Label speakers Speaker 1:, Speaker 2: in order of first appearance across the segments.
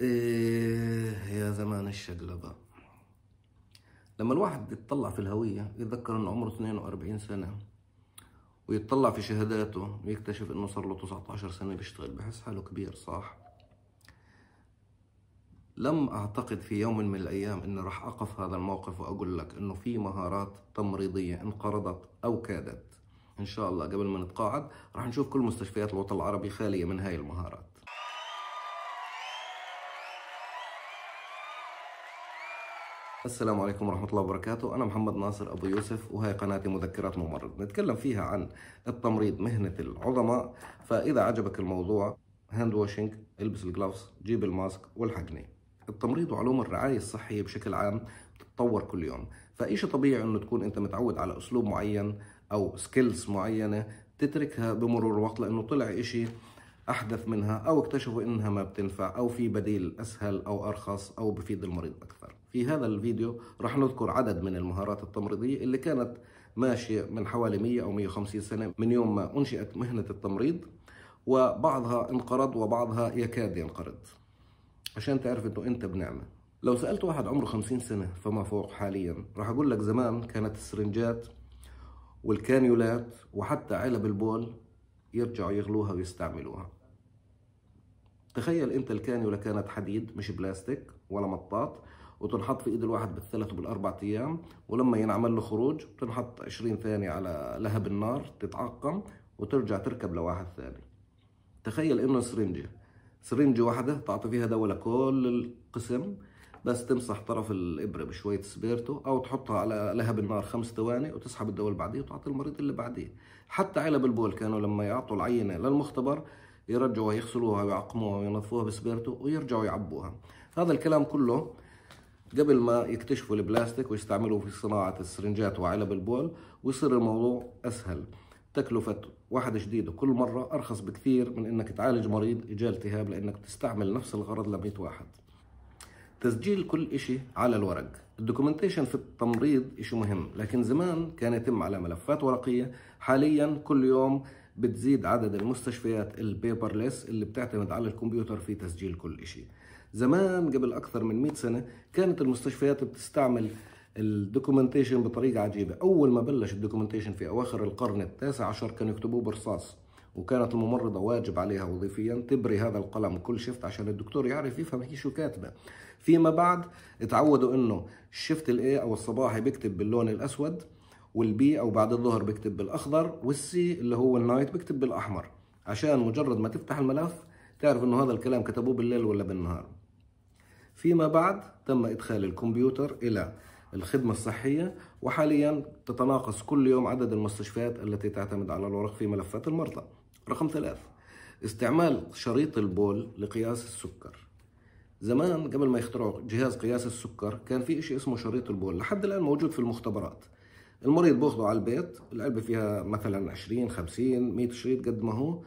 Speaker 1: إيه يا زمان الشقلبة لما الواحد يتطلع في الهوية يتذكر أنه عمره 42 سنة ويتطلع في شهاداته ويكتشف إنه صار له 19 سنة بيشتغل بحس حاله كبير صح؟ لم أعتقد في يوم من الأيام إني راح أقف هذا الموقف وأقول لك إنه في مهارات تمريضية انقرضت أو كادت إن شاء الله قبل ما نتقاعد راح نشوف كل مستشفيات الوطن العربي خالية من هاي المهارات السلام عليكم ورحمة الله وبركاته أنا محمد ناصر أبو يوسف وهي قناتي مذكرات ممرض نتكلم فيها عن التمريض مهنة العظماء فإذا عجبك الموضوع هاند واشنج البس الجلافز جيب الماسك والحقني التمريض وعلوم الرعاية الصحية بشكل عام تتطور كل يوم فإيش طبيعي أنه تكون أنت متعود على أسلوب معين أو سكيلز معينة تتركها بمرور الوقت لأنه طلع إشي أحدث منها أو اكتشفوا إنها ما بتنفع أو في بديل أسهل أو أرخص أو بفيد المريض أكثر في هذا الفيديو رح نذكر عدد من المهارات التمريضية اللي كانت ماشية من حوالي 100 أو 150 سنة من يوم ما أنشئت مهنة التمريض وبعضها انقرض وبعضها يكاد ينقرض عشان تعرف انه انت بنعمة لو سألت واحد عمره 50 سنة فما فوق حاليا راح أقول لك زمان كانت السرنجات والكانيولات وحتى علب البول يرجعوا يغلوها ويستعملوها تخيل انت الكانيولا كانت حديد مش بلاستيك ولا مطاط وتنحط في ايد الواحد بالثلاث وبالاربع ايام ولما ينعمل له خروج بتنحط 20 ثانيه على لهب النار تتعقم وترجع تركب لواحد ثاني تخيل انه سرنجه سرنجه واحده تعطي فيها دواء لكل القسم بس تمسح طرف الابره بشويه سبيرتو او تحطها على لهب النار خمس ثواني وتسحب الدواء اللي بعديه وتعطي المريض اللي بعديه حتى علب البول كانوا لما يعطوا العينه للمختبر يرجعوها يغسلوها ويعقموها وينظفوها بسبيرتو ويرجعوا يعبوها هذا الكلام كله قبل ما يكتشفوا البلاستيك ويستعملوه في صناعة السرنجات وعلب البول ويصير الموضوع أسهل تكلفة واحد جديد كل مرة أرخص بكثير من أنك تعالج مريض إجاه التهاب لأنك تستعمل نفس الغرض لمية واحد تسجيل كل إشي على الورق الدوكومنتيشن في التمريض إشي مهم لكن زمان كان يتم على ملفات ورقية حاليا كل يوم بتزيد عدد المستشفيات البيبرلس اللي بتعتمد على الكمبيوتر في تسجيل كل شيء زمان قبل أكثر من 100 سنة كانت المستشفيات بتستعمل الدوكيومنتيشن بطريقة عجيبة أول ما بلش الدوكيومنتيشن في أواخر القرن التاسع عشر كانوا يكتبوه برصاص وكانت الممرضة واجب عليها وظيفيا تبري هذا القلم كل شفت عشان الدكتور يعرف يفهم هي شو كاتبة فيما بعد اتعودوا انه الشفت الاي او الصباحي بيكتب باللون الاسود والبي او بعد الظهر بكتب بالاخضر والسي اللي هو النايت بكتب بالاحمر عشان مجرد ما تفتح الملف تعرف انه هذا الكلام كتبوه بالليل ولا بالنهار فيما بعد تم ادخال الكمبيوتر الى الخدمة الصحية وحاليا تتناقص كل يوم عدد المستشفيات التي تعتمد على الورق في ملفات المرضى رقم ثلاث استعمال شريط البول لقياس السكر زمان قبل ما يخترعوا جهاز قياس السكر كان في شيء اسمه شريط البول لحد الآن موجود في المختبرات المريض بياخذه على البيت العلبه فيها مثلا 20 50 100 شريط قد ما هو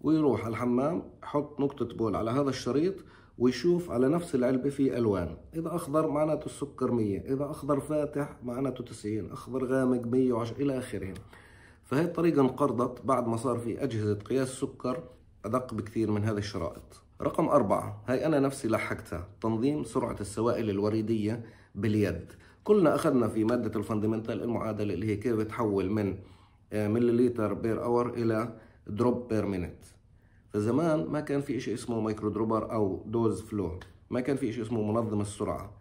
Speaker 1: ويروح على الحمام حط نقطة بول على هذا الشريط ويشوف على نفس العلبة في ألوان إذا أخضر معناته السكر 100 إذا أخضر فاتح معناته 90 أخضر غامق 110 إلى آخره فهي الطريقة انقرضت بعد ما صار في أجهزة قياس سكر أدق بكثير من هذه الشرائط رقم أربعة هاي أنا نفسي لحقتها تنظيم سرعة السوائل الوريدية باليد كلنا اخذنا في ماده الفاندمنتال المعادله اللي هي كيف بتحول من ملليلتر بير اور الى دروب بير مينت فزمان ما كان في شيء اسمه مايكرو دروبر او دوز فلو ما كان في شيء اسمه منظم السرعه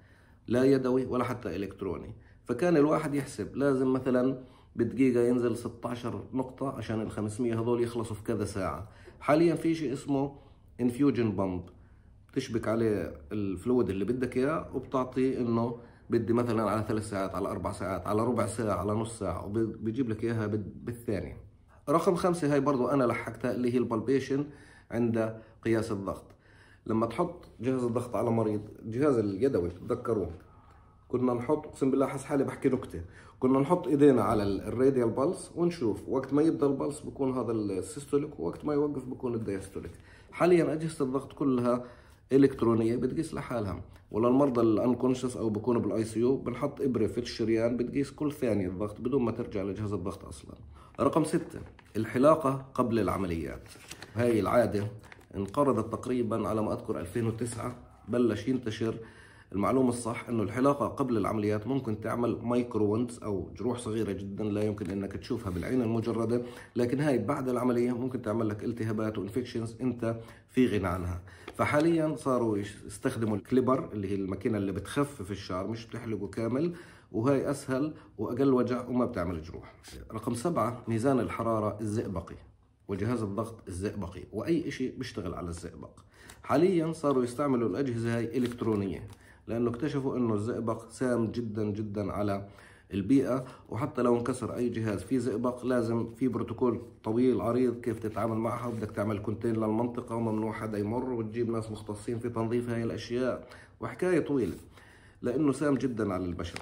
Speaker 1: لا يدوي ولا حتى الكتروني فكان الواحد يحسب لازم مثلا بدقيقه ينزل 16 نقطه عشان ال 500 هذول يخلصوا في كذا ساعه حاليا في شيء اسمه انفيوجن بامب بتشبك عليه الفلويد اللي بدك اياه وبتعطي انه بدي مثلا على ثلاث ساعات على اربع ساعات على ربع ساعه على نص ساعه وبيجيب لك اياها بالثانيه رقم خمسة هاي برضو انا لحقتها اللي هي البالبيشن عند قياس الضغط لما تحط جهاز الضغط على مريض الجهاز اليدوي تتذكروه كنا نحط اقسم بالله حس حالي بحكي نكته كنا نحط ايدينا على الراديال بالس ونشوف وقت ما يبدا البالس بكون هذا السيستوليك ووقت ما يوقف بكون الدايستوليك حاليا اجهزه الضغط كلها الكترونيه بتقيس لحالها ولا المرضى الانكونشس او بكونوا بالاي سي يو بنحط ابره في الشريان بتقيس كل ثانيه الضغط بدون ما ترجع لجهاز الضغط اصلا رقم ستة الحلاقه قبل العمليات هاي العاده انقرضت تقريبا على ما اذكر 2009 بلش ينتشر المعلومة الصح انه الحلاقة قبل العمليات ممكن تعمل مايكرو وندز او جروح صغيرة جدا لا يمكن انك تشوفها بالعين المجردة لكن هاي بعد العملية ممكن تعمل لك التهابات وانفكشنز انت في غنى عنها فحاليا صاروا يستخدموا الكليبر اللي هي الماكينة اللي بتخفف الشعر مش بتحلقه كامل وهي أسهل وأقل وجع وما بتعمل جروح رقم سبعة ميزان الحرارة الزئبقي وجهاز الضغط الزئبقي وأي شيء بيشتغل على الزئبق حاليا صاروا يستعملوا الأجهزة هاي إلكترونية لانه اكتشفوا انه الزئبق سام جدا جدا على البيئة وحتى لو انكسر أي جهاز في زئبق لازم في بروتوكول طويل عريض كيف تتعامل معها بدك تعمل كونتين للمنطقة وممنوع حدا يمر وتجيب ناس مختصين في تنظيف هاي الأشياء وحكاية طويلة لأنه سام جدا على البشر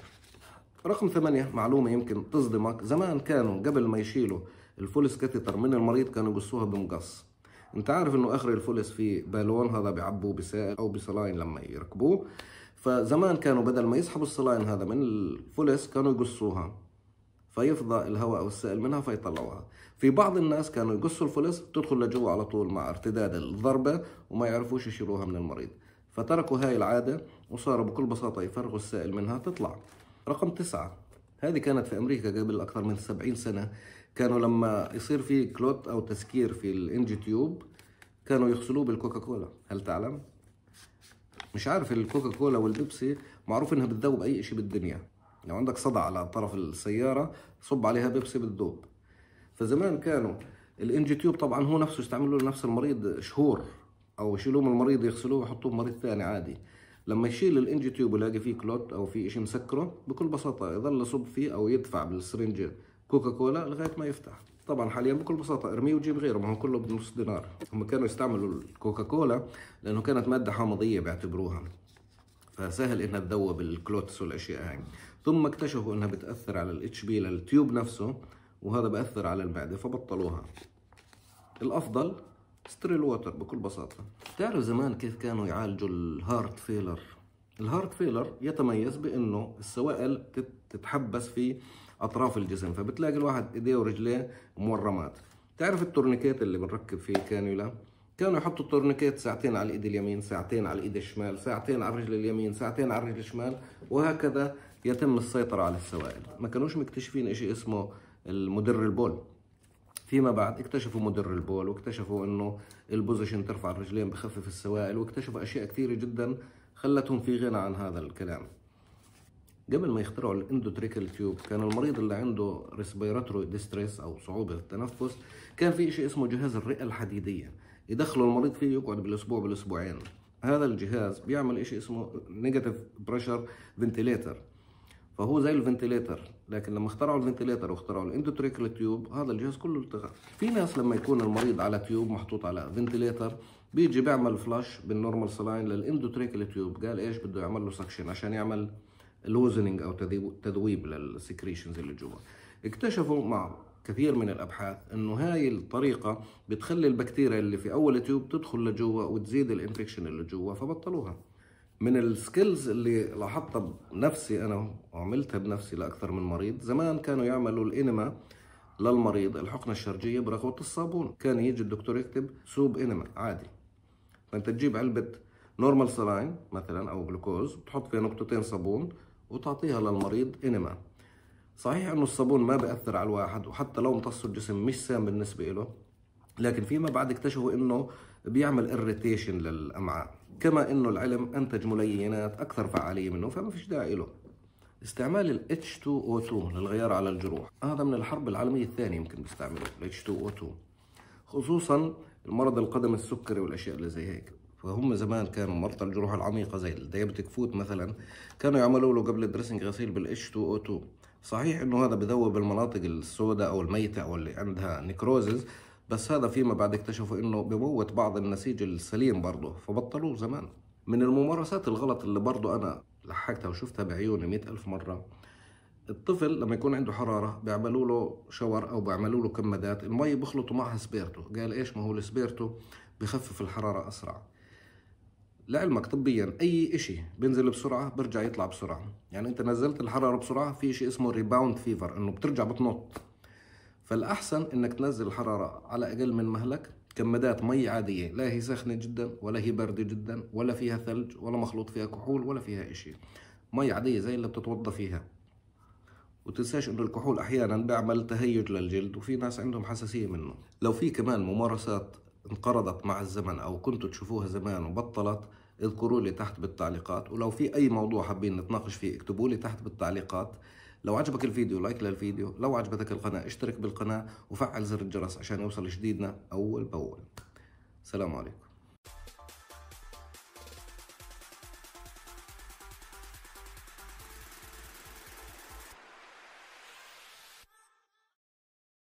Speaker 1: رقم ثمانية معلومة يمكن تصدمك زمان كانوا قبل ما يشيلوا الفولس كاتيتر من المريض كانوا يقصوها بمقص انت عارف انه اخر الفولس في بالون هذا بيعبوه بسائل او بسلاين لما يركبوه فزمان كانوا بدل ما يسحبوا الصلاين هذا من الفلس كانوا يقصوها فيفضى الهواء او السائل منها فيطلعوها في بعض الناس كانوا يقصوا الفلس تدخل لجوا على طول مع ارتداد الضربه وما يعرفوش يشيلوها من المريض فتركوا هاي العاده وصاروا بكل بساطه يفرغوا السائل منها تطلع رقم تسعة هذه كانت في امريكا قبل اكثر من 70 سنه كانوا لما يصير في كلوت او تسكير في الانجي تيوب كانوا يغسلوه بالكوكاكولا هل تعلم مش عارف الكوكا كولا والبيبسي معروف انها بتذوب اي شيء بالدنيا لو عندك صدع على طرف السياره صب عليها بيبسي بتذوب فزمان كانوا الانجي تيوب طبعا هو نفسه يستعملوا لنفس المريض شهور او يشيلوه من المريض يغسلوه ويحطوه بمريض ثاني عادي لما يشيل الانجي تيوب ويلاقي فيه كلوت او في شيء مسكره بكل بساطه يظل يصب فيه او يدفع بالسرنجه كوكا كولا لغايه ما يفتح طبعا حاليا بكل بساطه ارميه وجيب غيره ما هو كله بنص دينار هم كانوا يستعملوا الكوكاكولا لانه كانت ماده حامضيه بيعتبروها فسهل انها تذوب الكلوتس والاشياء هاي ثم اكتشفوا انها بتاثر على الاتش بي للتيوب نفسه وهذا بأثر على المعده فبطلوها الافضل ستريل ووتر بكل بساطه بتعرف زمان كيف كانوا يعالجوا الهارت فيلر الهارت فيلر يتميز بانه السوائل تتحبس في اطراف الجسم فبتلاقي الواحد ايديه ورجليه مورمات تعرف التورنيكيت اللي بنركب فيه الكانيولا كانوا يحطوا التورنيكيت ساعتين على الايد اليمين ساعتين على الايد الشمال ساعتين على الرجل اليمين ساعتين على الرجل الشمال وهكذا يتم السيطرة على السوائل ما كانوش مكتشفين شيء اسمه المدر البول فيما بعد اكتشفوا مدر البول واكتشفوا انه البوزيشن ترفع الرجلين بخفف السوائل واكتشفوا اشياء كثيرة جدا خلتهم في غنى عن هذا الكلام قبل ما يخترعوا الاندوتريكال تيوب كان المريض اللي عنده ريسبيراتوري ديستريس او صعوبه في التنفس كان في شيء اسمه جهاز الرئه الحديديه يدخلوا المريض فيه يقعد بالاسبوع بالاسبوعين هذا الجهاز بيعمل شيء اسمه نيجاتيف بريشر فنتيليتر فهو زي الفنتيليتر لكن لما اخترعوا الفنتيليتر واخترعوا الاندوتريكال تيوب هذا الجهاز كله التغى في ناس لما يكون المريض على تيوب محطوط على فنتيليتر بيجي بيعمل فلاش بالنورمال سلاين للاندوتريكل تيوب قال ايش بده يعمل له سكشن عشان يعمل لوزننج او تذويب للسكريشنز اللي جوا اكتشفوا مع كثير من الابحاث انه هاي الطريقه بتخلي البكتيريا اللي في اول تيوب تدخل لجوا وتزيد الانفكشن اللي جوا فبطلوها من السكيلز اللي لاحظتها بنفسي انا وعملتها بنفسي لاكثر من مريض زمان كانوا يعملوا الانما للمريض الحقنه الشرجيه برغوه الصابون كان يجي الدكتور يكتب سوب انما عادي فانت تجيب علبه نورمال سلاين مثلا او جلوكوز بتحط فيها نقطتين صابون وتعطيها للمريض انما صحيح انه الصابون ما بياثر على الواحد وحتى لو امتص الجسم مش سام بالنسبه له لكن فيما بعد اكتشفوا انه بيعمل اريتيشن للامعاء كما انه العلم انتج ملينات اكثر فعاليه منه فما فيش داعي له استعمال ال H2O2 للغيار على الجروح هذا من الحرب العالمية الثانية يمكن بيستعملوه ال H2O2 خصوصا المرض القدم السكري والاشياء اللي زي هيك فهم زمان كانوا مرضى الجروح العميقه زي الديابتيك فوت مثلا كانوا يعملوا له قبل الدريسنج غسيل بالاتش 2 او 2 صحيح انه هذا بذوب المناطق السوداء او الميته او اللي عندها نيكروزز بس هذا فيما بعد اكتشفوا انه بموت بعض النسيج السليم برضه فبطلوه زمان من الممارسات الغلط اللي برضه انا لحقتها وشفتها بعيوني مئة ألف مرة الطفل لما يكون عنده حراره بيعملوا له شاور او بيعملوا له كمادات المي بخلطوا معها سبيرتو قال ايش ما هو السبيرتو بخفف الحراره اسرع لعلمك طبيا اي اشي بينزل بسرعه برجع يطلع بسرعه يعني انت نزلت الحراره بسرعه في اشي اسمه ريباوند فيفر انه بترجع بتنط فالاحسن انك تنزل الحراره على اقل من مهلك كمادات مي عاديه لا هي ساخنه جدا ولا هي بارده جدا ولا فيها ثلج ولا مخلوط فيها كحول ولا فيها اشي مي عاديه زي اللي بتتوضى فيها وتنساش انه الكحول احيانا بيعمل تهيج للجلد وفي ناس عندهم حساسيه منه لو في كمان ممارسات انقرضت مع الزمن او كنتوا تشوفوها زمان وبطلت اذكروا لي تحت بالتعليقات ولو في اي موضوع حابين نتناقش فيه اكتبوا لي تحت بالتعليقات لو عجبك الفيديو لايك للفيديو لو عجبتك القناة اشترك بالقناة وفعل زر الجرس عشان يوصل جديدنا اول باول سلام عليكم